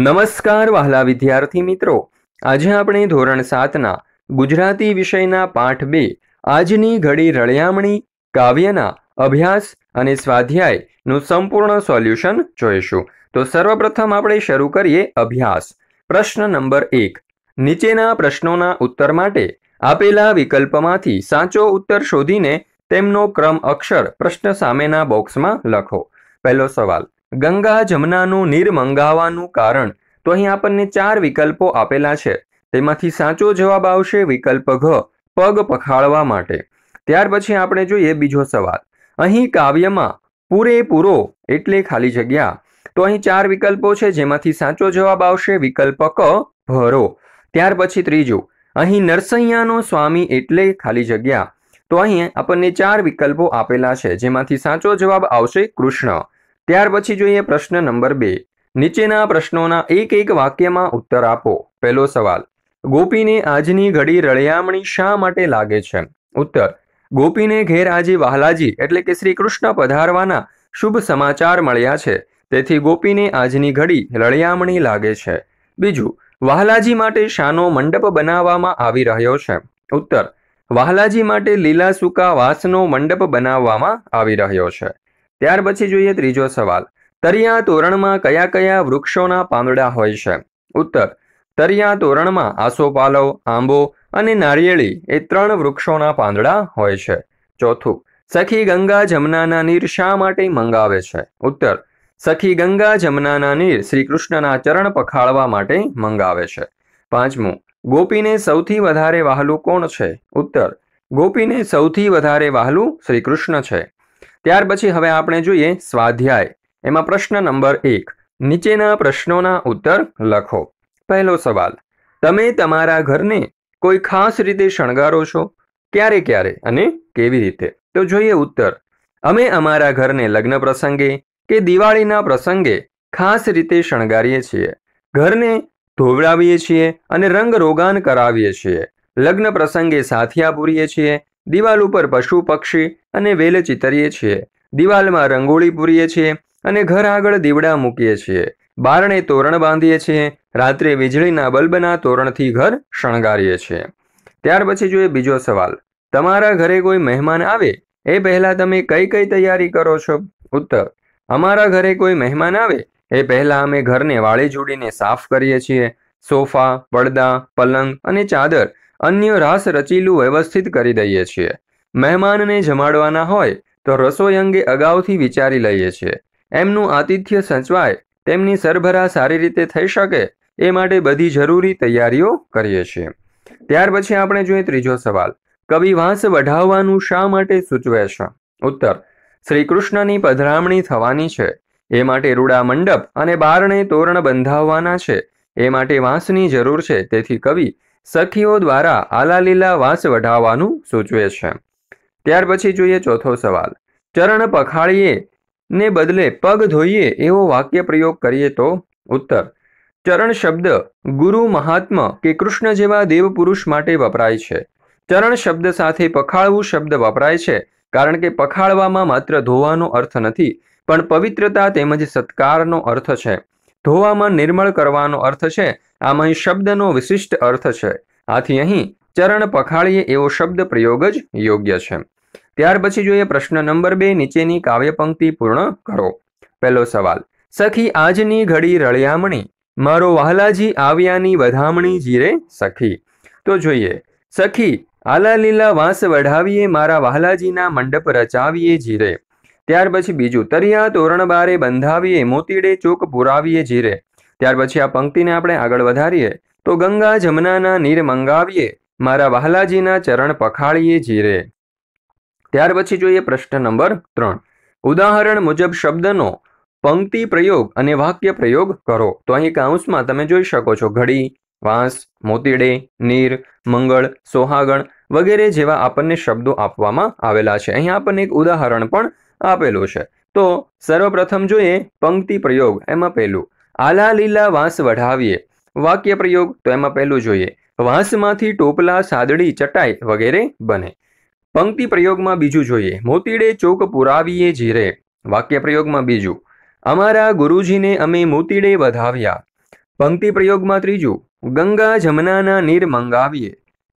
નમસ્કાર વહાલા વિદ્યાર્થી મિત્રો આજે આપણે ધોરણ સાતના ગુજરાતી વિષયના પાઠ બે આજની ઘડી રળિયામણી કાવ્યના અભ્યાસ અને સ્વાધ્યાયનું સંપૂર્ણ સોલ્યુશન જોઈશું તો સર્વપ્રથમ આપણે શરૂ કરીએ અભ્યાસ પ્રશ્ન નંબર એક નીચેના પ્રશ્નોના ઉત્તર માટે આપેલા વિકલ્પમાંથી સાચો ઉત્તર શોધીને તેમનો ક્રમ અક્ષર પ્રશ્ન સામેના બોક્સમાં લખો પહેલો સવાલ ગંગા જમનાનું નીર મંગાવવાનું કારણ તો અહીં આપણને ચાર વિકલ્પો આપેલા છે તેમાંથી સાચો જવાબ આવશે વિકલ્પ ઘ પગ પખાળવા માટે ત્યાર પછી આપણે જોઈએ બીજો સવાલ અહીં કાવ્યમાં પૂરેપૂરો એટલે ખાલી જગ્યા તો અહીં ચાર વિકલ્પો છે જેમાંથી સાચો જવાબ આવશે વિકલ્પ ક ભરો ત્યાર પછી ત્રીજો અહીં નરસૈયાનો સ્વામી એટલે ખાલી જગ્યા તો અહીં આપણને ચાર વિકલ્પો આપેલા છે જેમાંથી સાચો જવાબ આવશે કૃષ્ણ ત્યાર પછી જોઈએ પ્રશ્ન નંબર બે નીચેના પ્રશ્નોના એક એક વાક્યમાં ઉત્તર આપો પહેલો સવાલ ગોપીને આજની ઘડી રળિયામણી શા માટે લાગે છે ઉત્તર ગોપીને ઘેર આજે વાહલાજી એટલે કે શ્રી કૃષ્ણ પધારવાના શુભ સમાચાર મળ્યા છે તેથી ગોપીને આજની ઘડી રળિયામણી લાગે છે બીજું વાહલાજી માટે શાનો મંડપ બનાવવામાં આવી રહ્યો છે ઉત્તર વાહલાજી માટે લીલા સૂકા વાસનો મંડપ બનાવવામાં આવી રહ્યો છે ત્યાર પછી જોઈએ ત્રીજો સવાલ તરિયા તોરણમાં કયા કયા વૃક્ષોના પાંદડા હોય છે ઉત્તર તરિયા તોરણમાં આસોપાલો આંબો અને નારિયેળી એ ત્રણ વૃક્ષોના પાંદડા હોય છે ચોથું સખી ગંગા જમનાના નીર શા માટે મંગાવે છે ઉત્તર સખી ગંગા જમનાના નીર શ્રી કૃષ્ણના ચરણ પખાળવા માટે મંગાવે છે પાંચમું ગોપીને સૌથી વધારે વહાલું કોણ છે ઉત્તર ગોપીને સૌથી વધારે વહાલું શ્રી કૃષ્ણ છે ત્યાર પછી હવે આપણે જોઈએ સ્વાધ્યાય એમાં પ્રશ્ન નંબર એક નીચેના પ્રશ્નોના ઉત્તર લખો પહેલો સવાલ તમે તમારા ઘરને કોઈ ખાસ રીતે શણગારો છો ક્યારે ક્યારે અને કેવી રીતે તો જોઈએ ઉત્તર અમે અમારા ઘરને લગ્ન પ્રસંગે કે દિવાળીના પ્રસંગે ખાસ રીતે શણગારીએ છીએ ઘરને ધોવડાવીએ છીએ અને રંગ રોગાન કરાવીએ છીએ લગ્ન પ્રસંગે સાથિયા પૂરીએ છીએ દિવાલ ઉપર પશુ પક્ષી અને વેલ ચિતરીએ છીએ દિવાલમાં રંગોળી પૂરીએ છીએ અને ઘર આગળ દીવડા મૂકીએ છીએ બારણે તોરણ બાંધીએ છીએ રાત્રે વીજળીના બલ્બના તોરણથી ઘર શણગારીએ છીએ ત્યાર પછી જોઈએ બીજો સવાલ તમારા ઘરે કોઈ મહેમાન આવે એ પહેલાં તમે કઈ કઈ તૈયારી કરો છો ઉત્તર અમારા ઘરે કોઈ મહેમાન આવે એ પહેલાં અમે ઘરને વાળી જોડીને સાફ કરીએ છીએ સોફા પડદા પલંગ અને ચાદર અન્ય રાસ રચીલું વ્યવસ્થિત કરી દઈએ છીએ મહેમાનને જમાડવાના હોય તો રસોઈ અંગે અગાઉથી વિચારી લઈએ છીએ એમનું આતિથ્ય સંચવાય તેમની સરભરા સારી રીતે થઈ શકે એ માટે બધી જરૂરી તૈયારીઓ કરીએ છીએ ત્યાર પછી આપણે જોઈએ ત્રીજો સવાલ કવિ વાંસ વઢાવવાનું શા માટે સૂચવે છે ઉત્તર શ્રી કૃષ્ણની પધરામણી થવાની છે એ માટે રૂડા મંડપ અને બારણે તોરણ બંધાવવાના છે એ માટે વાંસની જરૂર છે તેથી કવિ સખીઓ દ્વારા આલાલીલા વાંસ વઢાવવાનું સૂચવે છે ત્યાર પછી જોઈએ ચોથો સવાલ ચરણ પખાળીએ ને બદલે પગ ધોઈએ એવો વાક્ય પ્રયોગ કરીએ તો ઉત્તર ચરણ શબ્દ ગુરુ મહાત્મા કે કૃષ્ણ જેવા દેવપુરુષ માટે વપરાય છે ચરણ શબ્દ સાથે પખાળવું શબ્દ વપરાય છે કારણ કે પખાળવામાં માત્ર ધોવાનો અર્થ નથી પણ પવિત્રતા તેમજ સત્કારનો અર્થ છે ધોવામાં નિર્મળ કરવાનો અર્થ છે આમ અહીં શબ્દનો વિશિષ્ટ અર્થ છે આથી અહીં ચરણ પખાળીએ એવો શબ્દ પ્રયોગ જ યોગ્ય છે ત્યાર પછી જોઈએ પ્રશ્ન નંબર બે નીચેની કાવ્ય પંક્તિ પૂર્ણ કરો પહેલો સવાલ સખી આજની ઘડી રળિયામણી મારો વહાલાજી આવ્યાની વધામણી જીરે સખી તો જોઈએ સખી આલા લીલા વાંસ વઢાવીએ મારા વહાલાજીના મંડપ રચાવીએ જીરે ત્યાર પછી બીજું તરિયા તોરણબારે બંધાવીએ મોતીડે ચોક પુરાવીએ જીરે ત્યાર પછી આ પંક્તિને આપણે આગળ વધારીએ તો ગંગા જમનાના નીર મંગાવીએ મારા વહાલાજીના ચરણ પખાળીએ જીરે ત્યાર પછી જોઈએ પ્રશ્ન નંબર ત્રણ ઉદાહરણ મુજબ શબ્દનો પંક્તિ પ્રયોગ અને વાક્ય પ્રયોગ કરો તો અહીં કાઉન્સમાં તમે જોઈ શકો છો ઘડી વાંસ મોતીડે નીર મંગળ સોહાગણ વગેરે જેવા આપણને શબ્દો આપવામાં આવેલા છે અહીં આપણને એક ઉદાહરણ પણ આપેલું છે તો સર્વપ્રથમ જોઈએ પંક્તિ પ્રયોગ એમાં પહેલું આલા લીલા વાંસ વઢાવીએ વાક્ય પ્રયોગ તો એમાં પહેલું જોઈએ વાંસમાંથી ટોપલા સાદડી ચટાઈ વગેરે બને પંક્તિ પ્રયોગમાં બીજું જોઈએ મોતીડે ચોક પુરાવીએ જીરે વાક્ય પ્રયોગમાં બીજું અમારા ગુરુજીને અમે મોતીડે વધાવ્યા પંક્તિ પ્રયોગમાં ત્રીજું ગંગા જમનાના નીર મંગાવીએ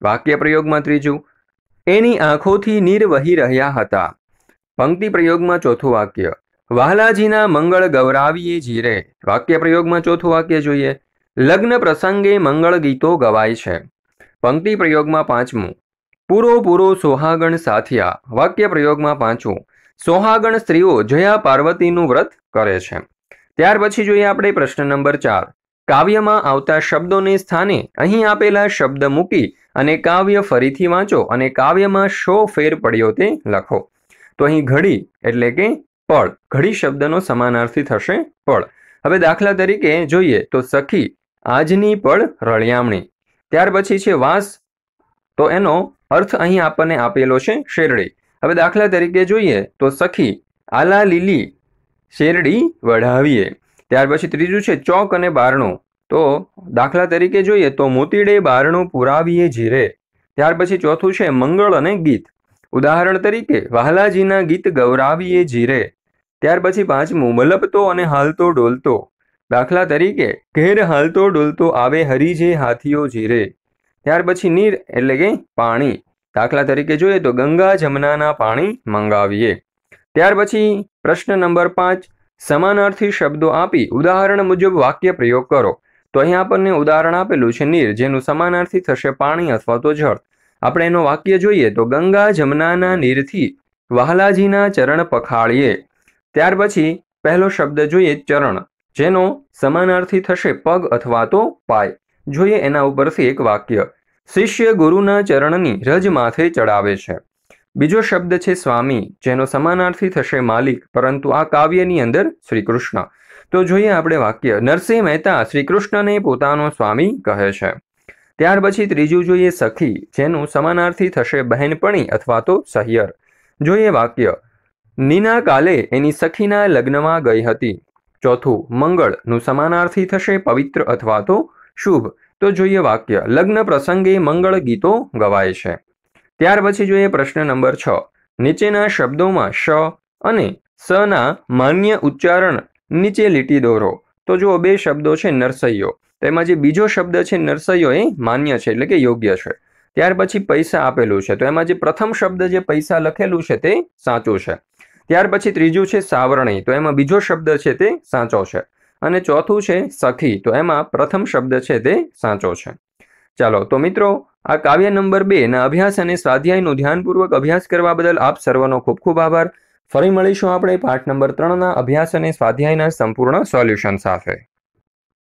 વાક્ય પ્રયોગમાં ત્રીજું એની આંખોથી નીર વહી રહ્યા હતા પંક્તિ પ્રયોગમાં ચોથું વાક્ય વાલાજીના મંગળ ગૌરાવીએ જીરે વાક્ય પ્રયોગમાં ચોથું વાક્ય જોઈએ લગ્ન પ્રસંગે મંગળ ગીતો ગવાય છે પંક્તિ પ્રયોગમાં પાંચમું પૂરો પૂરો સોહાગણ સાથિયા વાક્ય પ્રયોગમાં પાંચમું સોહાગણ સ્ત્રીઓ જયા પાર્વતીનું વ્રત કરે છે ત્યાર પછી જોઈએ આપણે પ્રશ્ન નંબર ચાર કાવ્યમાં આવતા શબ્દોને સ્થાને અહીં આપેલા શબ્દ મૂકી અને કાવ્ય ફરીથી વાંચો અને કાવ્યમાં શો ફેર પડ્યો તે લખો તો અહીં ઘડી એટલે કે પળ ઘડી શબ્દનો સમાનાર્થી થશે પળ હવે દાખલા તરીકે જોઈએ તો સખી આજની પળ રળિયામણી ત્યાર પછી છે વાસ તો એનો અર્થ અહીં આપણને આપેલો છે શેરડી હવે દાખલા તરીકે જોઈએ તો સખી આલા લીલી શેરડી વઢાવીએ ત્યાર પછી ત્રીજું છે ચોક અને બારણું તો દાખલા તરીકે જોઈએ તો મોતીડે બારણું પુરાવીએ જીરે ત્યાર પછી ચોથું છે મંગળ અને ગીત ઉદાહરણ તરીકે વાહલાજીના ગીત ગૌરાવીએ જીરે ત્યાર પછી પાંચમું મલપતો અને હાલતો ડોલતો દાખલા તરીકે ઘેર હાલતો ડોલતો આવે હરીજે હાથીઓ જીરે ત્યાર પછી નીર એટલે કે પાણી દાખલા તરીકે જોઈએ તો ગંગા જમનાના પાણી મંગાવીએ ત્યાર પછી પ્રશ્ન નંબર પાંચ સમાનાર્થી શબ્દો આપી ઉદાહરણ મુજબ વાક્ય પ્રયોગ કરો તો અહીં આપણને ઉદાહરણ આપેલું છે નીર જેનું સમાનાર્થી થશે પાણી અથવા તો જળ આપણે એનો વાક્ય જોઈએ તો ગંગા જમનાના નીરથી વહાલાજીના ચરણ પખાળીએ ત્યાર પછી પહેલો શબ્દ જોઈએ ચરણ જેનો સમાનાર્થી થશે પગ અથવા તો પાય જોઈએ એના ઉપરથી એક વાક્ય શિષ્ય ગુરુના ચરણની રજ માથે ચડાવે છે બીજો શબ્દ છે સ્વામી જેનો સમાનાર્થી થશે માલિક પરંતુ આ કાવ્યની અંદર શ્રીકૃષ્ણ તો જોઈએ આપણે વાક્ય નરસિંહ મહેતા શ્રીકૃષ્ણને પોતાનો સ્વામી કહે છે ત્યાર પછી ત્રીજું જોઈએ સખી જેનું સમાનાર્થી થશે બહેનપણી અથવા તો સહિયર જોઈએ વાક્ય નીના કાલે એની સખીના લગ્નમાં ગઈ હતી ચોથું મંગળનું સમાનાર્થી થશે પવિત્ર અથવા તો શુભ તો જોઈએ વાક્ય લગ્ન પ્રસંગે મંગળ ગીતો ગવાય છે ત્યાર પછી જોઈએ પ્રશ્ન નંબર છ નીચેના શબ્દોમાં શ અને સના માન્ય ઉચ્ચારણ નીચે લીટી દોરો તો જુઓ બે શબ્દો છે નરસૈયો તો એમાં જે બીજો શબ્દ છે નરસૈયો એ માન્ય છે એટલે કે યોગ્ય છે ત્યાર પછી પૈસા આપેલું છે તો એમાં જે પ્રથમ શબ્દ જે પૈસા લખેલું છે તે સાચું છે ત્યાર પછી ત્રીજું છે સાવરણી તો એમાં બીજો શબ્દ છે તે સાચો છે અને ચોથું છે સખી તો એમાં પ્રથમ શબ્દ છે તે સાચો છે ચાલો તો મિત્રો આ કાવ્ય નંબર બે ના અભ્યાસ અને સ્વાધ્યાયનું ધ્યાનપૂર્વક અભ્યાસ કરવા બદલ આપ સર્વનો ખૂબ ખૂબ આભાર ફરી મળીશું આપણે પાઠ નંબર ત્રણના અભ્યાસ અને સ્વાધ્યાયના સંપૂર્ણ સોલ્યુશન સાથે